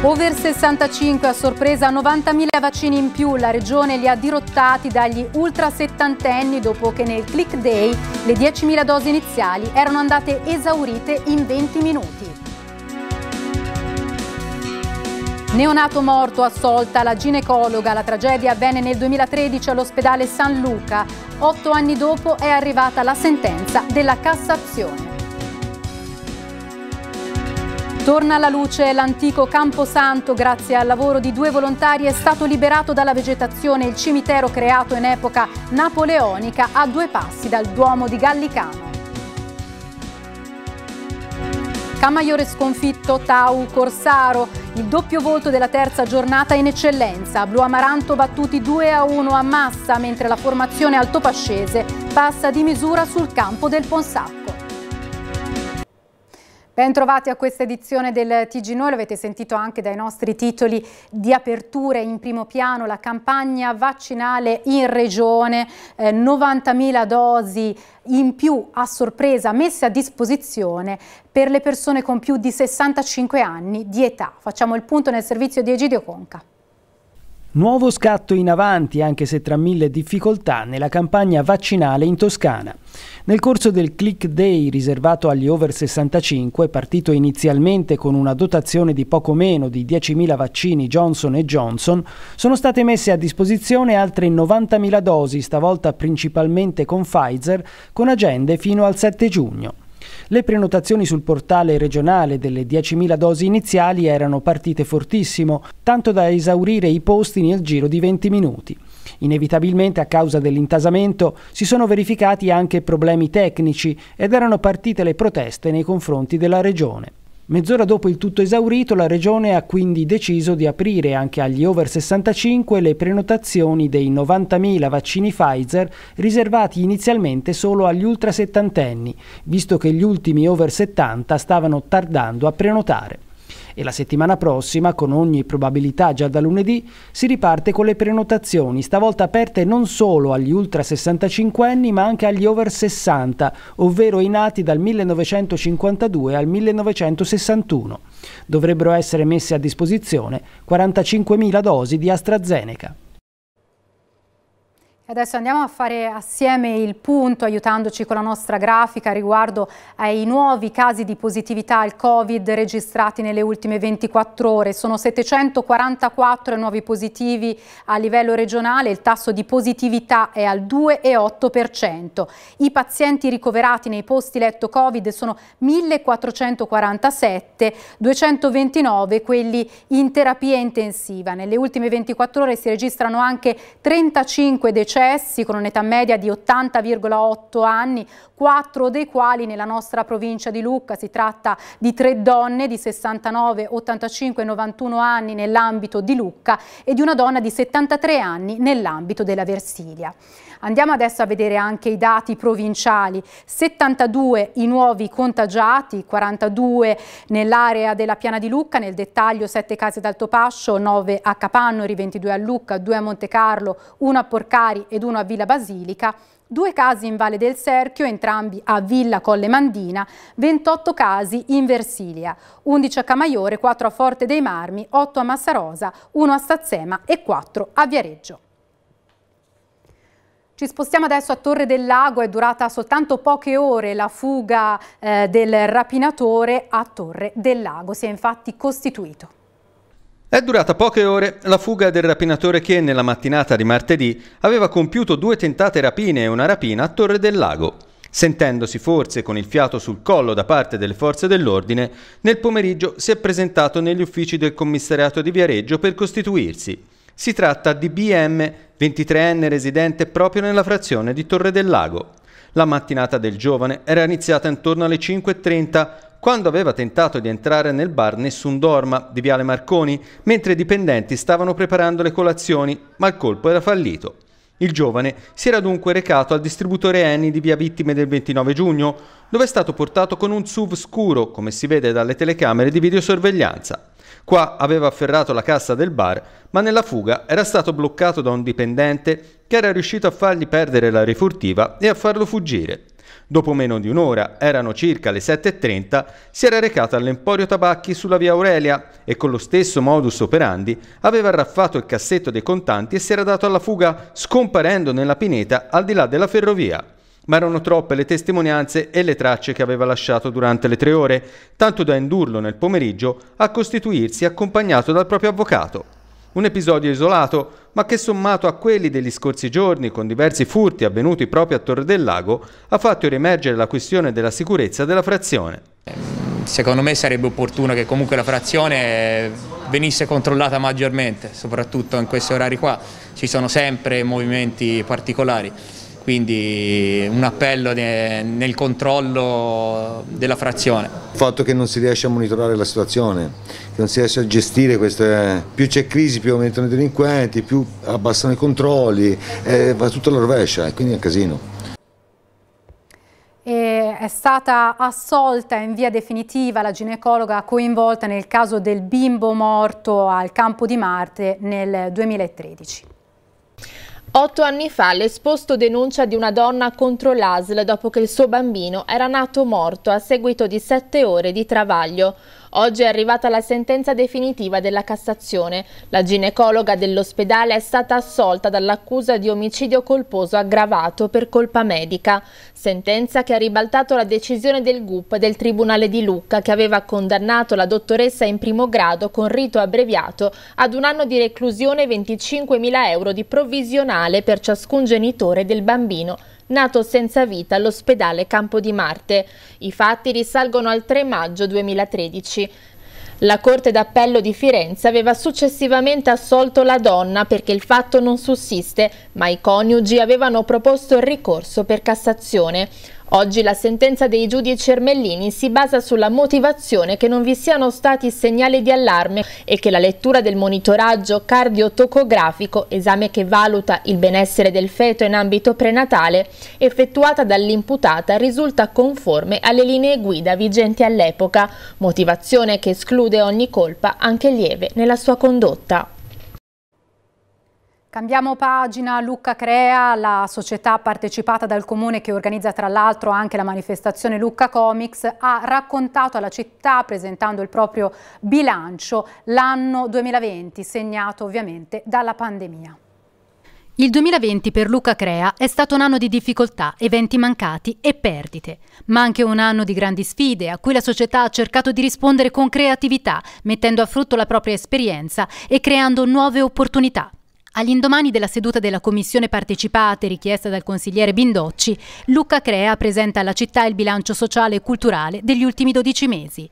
Over 65 a sorpresa 90.000 vaccini in più, la regione li ha dirottati dagli ultra settantenni dopo che nel click day le 10.000 dosi iniziali erano andate esaurite in 20 minuti. Neonato morto assolta la ginecologa, la tragedia avvenne nel 2013 all'ospedale San Luca. Otto anni dopo è arrivata la sentenza della Cassazione. Torna alla luce l'antico Camposanto grazie al lavoro di due volontari è stato liberato dalla vegetazione il cimitero creato in epoca napoleonica a due passi dal Duomo di Gallicano. Camaiore sconfitto, Tau, Corsaro, il doppio volto della terza giornata in eccellenza, Blu Amaranto battuti 2 a 1 a Massa mentre la formazione altopascese passa di misura sul campo del Ponsato. Bentrovati a questa edizione del TG Noi, l'avete sentito anche dai nostri titoli di aperture in primo piano, la campagna vaccinale in regione, eh, 90.000 dosi in più a sorpresa messe a disposizione per le persone con più di 65 anni di età. Facciamo il punto nel servizio di Egidio Conca. Nuovo scatto in avanti, anche se tra mille difficoltà, nella campagna vaccinale in Toscana. Nel corso del Click Day riservato agli over 65, partito inizialmente con una dotazione di poco meno di 10.000 vaccini Johnson Johnson, sono state messe a disposizione altre 90.000 dosi, stavolta principalmente con Pfizer, con agende fino al 7 giugno. Le prenotazioni sul portale regionale delle 10.000 dosi iniziali erano partite fortissimo, tanto da esaurire i posti nel giro di 20 minuti. Inevitabilmente a causa dell'intasamento si sono verificati anche problemi tecnici ed erano partite le proteste nei confronti della regione. Mezz'ora dopo il tutto esaurito, la Regione ha quindi deciso di aprire anche agli over 65 le prenotazioni dei 90.000 vaccini Pfizer riservati inizialmente solo agli ultra settantenni, visto che gli ultimi over 70 stavano tardando a prenotare e la settimana prossima, con ogni probabilità già da lunedì, si riparte con le prenotazioni, stavolta aperte non solo agli ultra 65 anni ma anche agli over 60, ovvero i nati dal 1952 al 1961. Dovrebbero essere messe a disposizione 45.000 dosi di AstraZeneca. Adesso andiamo a fare assieme il punto, aiutandoci con la nostra grafica riguardo ai nuovi casi di positività al Covid registrati nelle ultime 24 ore. Sono 744 nuovi positivi a livello regionale, il tasso di positività è al 2,8%. I pazienti ricoverati nei posti letto Covid sono 1447, 229 quelli in terapia intensiva. Nelle ultime 24 ore si registrano anche 35 decenni decessi con un'età media di 80,8 anni, quattro dei quali nella nostra provincia di Lucca. Si tratta di tre donne di 69, 85 e 91 anni nell'ambito di Lucca e di una donna di 73 anni nell'ambito della Versilia. Andiamo adesso a vedere anche i dati provinciali. 72 i nuovi contagiati, 42 nell'area della Piana di Lucca, nel dettaglio 7 case d'Alto Pascio, 9 a Capannori, 22 a Lucca, 2 a Monte Carlo, 1 a Porcari ed 1 a Villa Basilica due casi in Valle del Serchio, entrambi a Villa Colle Mandina, 28 casi in Versilia, 11 a Camaiore, 4 a Forte dei Marmi, 8 a Massarosa, 1 a Stazzema e 4 a Viareggio. Ci spostiamo adesso a Torre del Lago, è durata soltanto poche ore la fuga eh, del rapinatore a Torre del Lago, si è infatti costituito. È durata poche ore la fuga del rapinatore che nella mattinata di martedì aveva compiuto due tentate rapine e una rapina a Torre del Lago. Sentendosi forse con il fiato sul collo da parte delle forze dell'ordine, nel pomeriggio si è presentato negli uffici del commissariato di Viareggio per costituirsi. Si tratta di BM, 23enne residente proprio nella frazione di Torre del Lago. La mattinata del giovane era iniziata intorno alle 5.30 quando aveva tentato di entrare nel bar Nessun Dorma di Viale Marconi mentre i dipendenti stavano preparando le colazioni, ma il colpo era fallito. Il giovane si era dunque recato al distributore Eni di via Vittime del 29 giugno, dove è stato portato con un SUV scuro, come si vede dalle telecamere di videosorveglianza. Qua aveva afferrato la cassa del bar, ma nella fuga era stato bloccato da un dipendente che era riuscito a fargli perdere la rifurtiva e a farlo fuggire. Dopo meno di un'ora, erano circa le 7.30, si era recato all'Emporio Tabacchi sulla via Aurelia e con lo stesso modus operandi aveva arraffato il cassetto dei contanti e si era dato alla fuga scomparendo nella pineta al di là della ferrovia ma erano troppe le testimonianze e le tracce che aveva lasciato durante le tre ore, tanto da indurlo nel pomeriggio a costituirsi accompagnato dal proprio avvocato. Un episodio isolato, ma che sommato a quelli degli scorsi giorni con diversi furti avvenuti proprio a Torre del Lago, ha fatto riemergere la questione della sicurezza della frazione. Secondo me sarebbe opportuno che comunque la frazione venisse controllata maggiormente, soprattutto in questi orari qua. Ci sono sempre movimenti particolari quindi un appello nel controllo della frazione. Il fatto che non si riesce a monitorare la situazione, che non si riesce a gestire queste, più c'è crisi più aumentano i delinquenti, più abbassano i controlli, eh, va tutto alla rovescia e quindi è un casino è stata assolta in via definitiva la ginecologa coinvolta nel caso del bimbo morto al campo di Marte nel 2013. Otto anni fa l'esposto denuncia di una donna contro l'ASL dopo che il suo bambino era nato morto a seguito di sette ore di travaglio. Oggi è arrivata la sentenza definitiva della Cassazione. La ginecologa dell'ospedale è stata assolta dall'accusa di omicidio colposo aggravato per colpa medica, sentenza che ha ribaltato la decisione del GUP del Tribunale di Lucca che aveva condannato la dottoressa in primo grado con rito abbreviato ad un anno di reclusione e 25.000 euro di provvisionale per ciascun genitore del bambino nato senza vita all'ospedale Campo di Marte. I fatti risalgono al 3 maggio 2013. La Corte d'Appello di Firenze aveva successivamente assolto la donna perché il fatto non sussiste, ma i coniugi avevano proposto il ricorso per Cassazione. Oggi la sentenza dei giudici ermellini si basa sulla motivazione che non vi siano stati segnali di allarme e che la lettura del monitoraggio cardiotocografico, esame che valuta il benessere del feto in ambito prenatale, effettuata dall'imputata risulta conforme alle linee guida vigenti all'epoca, motivazione che esclude ogni colpa anche lieve nella sua condotta. Cambiamo pagina, Lucca Crea, la società partecipata dal comune che organizza tra l'altro anche la manifestazione Lucca Comics, ha raccontato alla città presentando il proprio bilancio l'anno 2020 segnato ovviamente dalla pandemia. Il 2020 per Luca Crea è stato un anno di difficoltà, eventi mancati e perdite, ma anche un anno di grandi sfide a cui la società ha cercato di rispondere con creatività, mettendo a frutto la propria esperienza e creando nuove opportunità. All'indomani della seduta della commissione partecipate richiesta dal consigliere Bindocci, Luca Crea presenta alla città il bilancio sociale e culturale degli ultimi 12 mesi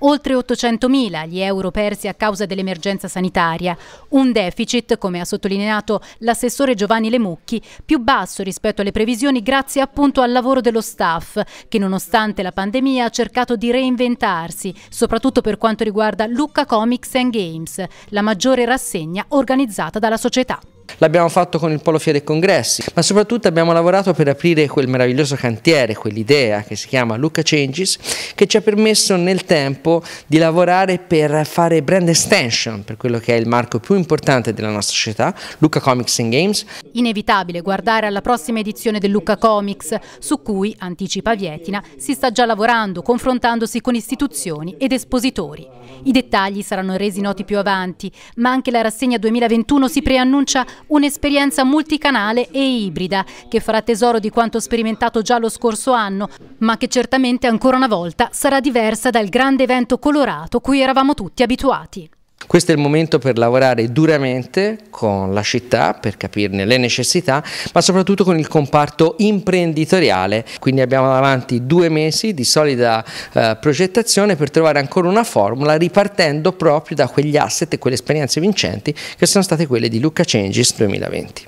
oltre 800.000 gli euro persi a causa dell'emergenza sanitaria, un deficit, come ha sottolineato l'assessore Giovanni Lemucchi, più basso rispetto alle previsioni grazie appunto al lavoro dello staff che nonostante la pandemia ha cercato di reinventarsi, soprattutto per quanto riguarda Lucca Comics and Games, la maggiore rassegna organizzata dalla società. L'abbiamo fatto con il Polo Fiere Congressi, ma soprattutto abbiamo lavorato per aprire quel meraviglioso cantiere, quell'idea che si chiama Luca Changes, che ci ha permesso nel tempo di lavorare per fare brand extension, per quello che è il marco più importante della nostra società, Luca Comics and Games. Inevitabile guardare alla prossima edizione del Luca Comics, su cui, anticipa Vietina, si sta già lavorando, confrontandosi con istituzioni ed espositori. I dettagli saranno resi noti più avanti, ma anche la rassegna 2021 si preannuncia un'esperienza multicanale e ibrida che farà tesoro di quanto sperimentato già lo scorso anno, ma che certamente ancora una volta sarà diversa dal grande evento colorato cui eravamo tutti abituati. Questo è il momento per lavorare duramente con la città, per capirne le necessità, ma soprattutto con il comparto imprenditoriale. Quindi abbiamo davanti due mesi di solida eh, progettazione per trovare ancora una formula ripartendo proprio da quegli asset e quelle esperienze vincenti che sono state quelle di Luca Changes 2020.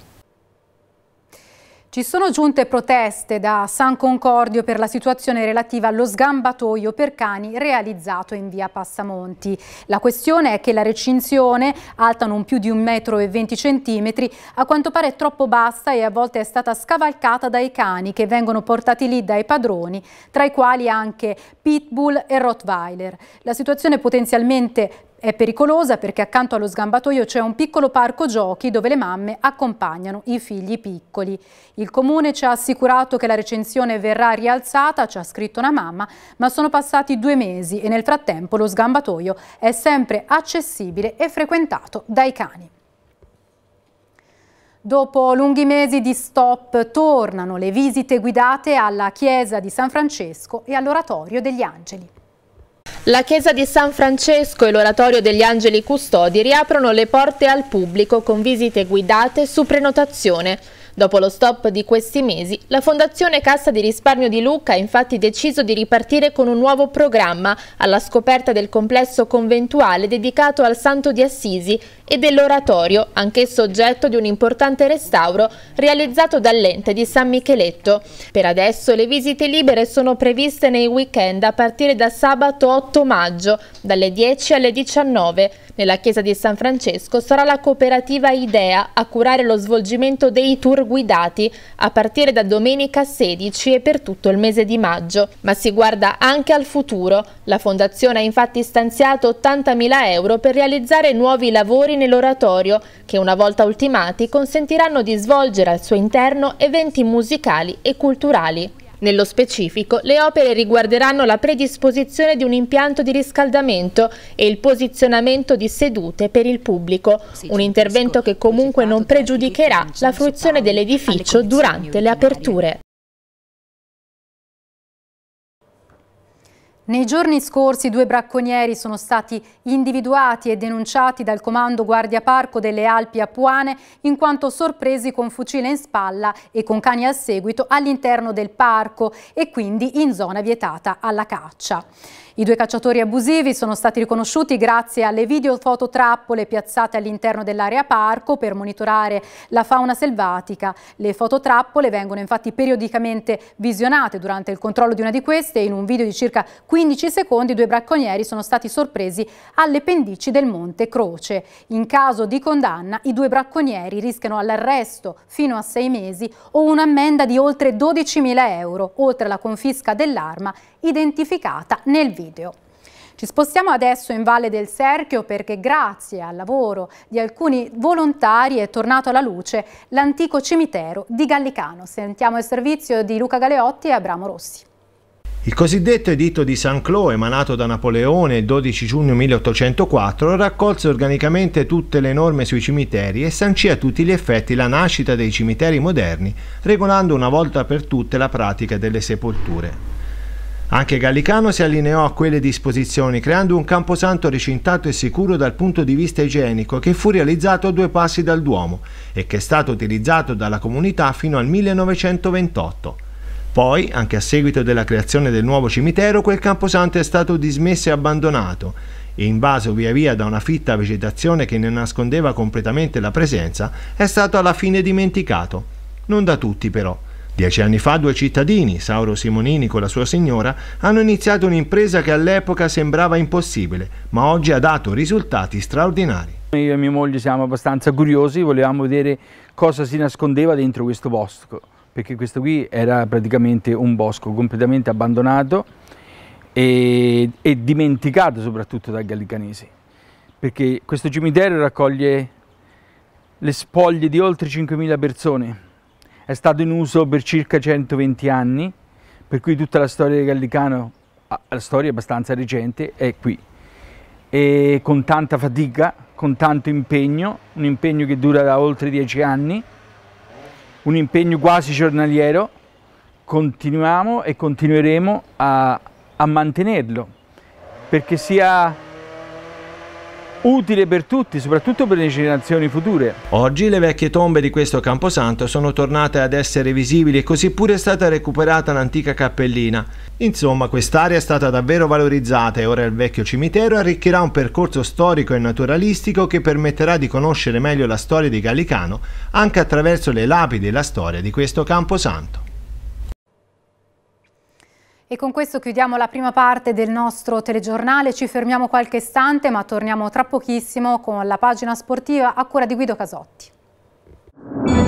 Ci sono giunte proteste da San Concordio per la situazione relativa allo sgambatoio per cani realizzato in via Passamonti. La questione è che la recinzione, alta non più di 1,20 m, a quanto pare è troppo bassa e a volte è stata scavalcata dai cani che vengono portati lì dai padroni, tra i quali anche Pitbull e Rottweiler. La situazione potenzialmente è pericolosa perché accanto allo sgambatoio c'è un piccolo parco giochi dove le mamme accompagnano i figli piccoli. Il comune ci ha assicurato che la recensione verrà rialzata, ci ha scritto una mamma, ma sono passati due mesi e nel frattempo lo sgambatoio è sempre accessibile e frequentato dai cani. Dopo lunghi mesi di stop tornano le visite guidate alla chiesa di San Francesco e all'oratorio degli angeli. La chiesa di San Francesco e l'oratorio degli Angeli Custodi riaprono le porte al pubblico con visite guidate su prenotazione. Dopo lo stop di questi mesi, la Fondazione Cassa di Risparmio di Lucca ha infatti deciso di ripartire con un nuovo programma alla scoperta del complesso conventuale dedicato al Santo di Assisi e dell'oratorio, anch'esso oggetto di un importante restauro realizzato dall'ente di San Micheletto. Per adesso le visite libere sono previste nei weekend a partire da sabato 8 maggio, dalle 10 alle 19. Nella chiesa di San Francesco sarà la cooperativa Idea a curare lo svolgimento dei tour guidati a partire da domenica 16 e per tutto il mese di maggio, ma si guarda anche al futuro. La Fondazione ha infatti stanziato 80.000 euro per realizzare nuovi lavori nell'oratorio che una volta ultimati consentiranno di svolgere al suo interno eventi musicali e culturali. Nello specifico, le opere riguarderanno la predisposizione di un impianto di riscaldamento e il posizionamento di sedute per il pubblico, un intervento che comunque non pregiudicherà la fruizione dell'edificio durante le aperture. Nei giorni scorsi due bracconieri sono stati individuati e denunciati dal comando Guardia Parco delle Alpi Apuane in quanto sorpresi con fucile in spalla e con cani al seguito all'interno del parco e quindi in zona vietata alla caccia. I due cacciatori abusivi sono stati riconosciuti grazie alle videofototrappole piazzate all'interno dell'area parco per monitorare la fauna selvatica. Le fototrappole vengono infatti periodicamente visionate durante il controllo di una di queste in un video di circa 15 15 secondi due bracconieri sono stati sorpresi alle pendici del Monte Croce. In caso di condanna i due bracconieri rischiano l'arresto fino a sei mesi o un'ammenda di oltre 12.000 euro, oltre alla confisca dell'arma identificata nel video. Ci spostiamo adesso in Valle del Serchio perché grazie al lavoro di alcuni volontari è tornato alla luce l'antico cimitero di Gallicano. Sentiamo il servizio di Luca Galeotti e Abramo Rossi. Il cosiddetto editto di San Cloe, emanato da Napoleone il 12 giugno 1804, raccolse organicamente tutte le norme sui cimiteri e sancì a tutti gli effetti la nascita dei cimiteri moderni, regolando una volta per tutte la pratica delle sepolture. Anche Gallicano si allineò a quelle disposizioni, creando un camposanto recintato e sicuro dal punto di vista igienico che fu realizzato a due passi dal Duomo e che è stato utilizzato dalla comunità fino al 1928. Poi, anche a seguito della creazione del nuovo cimitero, quel camposanto è stato dismesso e abbandonato e invaso via via da una fitta vegetazione che ne nascondeva completamente la presenza, è stato alla fine dimenticato. Non da tutti però. Dieci anni fa due cittadini, Sauro Simonini con la sua signora, hanno iniziato un'impresa che all'epoca sembrava impossibile, ma oggi ha dato risultati straordinari. Io e mia moglie siamo abbastanza curiosi, volevamo vedere cosa si nascondeva dentro questo bosco perché questo qui era praticamente un bosco completamente abbandonato e, e dimenticato soprattutto dai gallicanesi, perché questo cimitero raccoglie le spoglie di oltre 5.000 persone, è stato in uso per circa 120 anni, per cui tutta la storia di Gallicano, la storia abbastanza recente, è qui. E con tanta fatica, con tanto impegno, un impegno che dura da oltre 10 anni, un impegno quasi giornaliero, continuiamo e continueremo a, a mantenerlo, perché sia utile per tutti, soprattutto per le generazioni future. Oggi le vecchie tombe di questo camposanto sono tornate ad essere visibili e così pure è stata recuperata l'antica cappellina. Insomma, quest'area è stata davvero valorizzata e ora il vecchio cimitero arricchirà un percorso storico e naturalistico che permetterà di conoscere meglio la storia di Gallicano anche attraverso le lapidi e la storia di questo camposanto. E con questo chiudiamo la prima parte del nostro telegiornale, ci fermiamo qualche istante ma torniamo tra pochissimo con la pagina sportiva a cura di Guido Casotti.